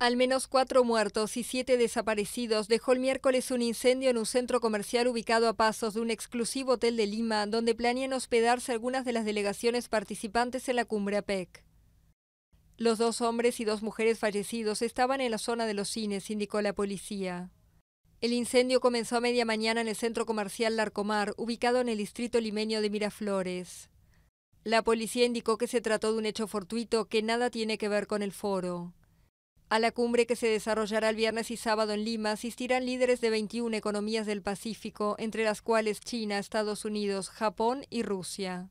Al menos cuatro muertos y siete desaparecidos dejó el miércoles un incendio en un centro comercial ubicado a pasos de un exclusivo hotel de Lima, donde planean hospedarse algunas de las delegaciones participantes en la cumbre APEC. Los dos hombres y dos mujeres fallecidos estaban en la zona de los cines, indicó la policía. El incendio comenzó a media mañana en el centro comercial Larcomar, ubicado en el distrito limeño de Miraflores. La policía indicó que se trató de un hecho fortuito que nada tiene que ver con el foro. A la cumbre que se desarrollará el viernes y sábado en Lima asistirán líderes de 21 economías del Pacífico, entre las cuales China, Estados Unidos, Japón y Rusia.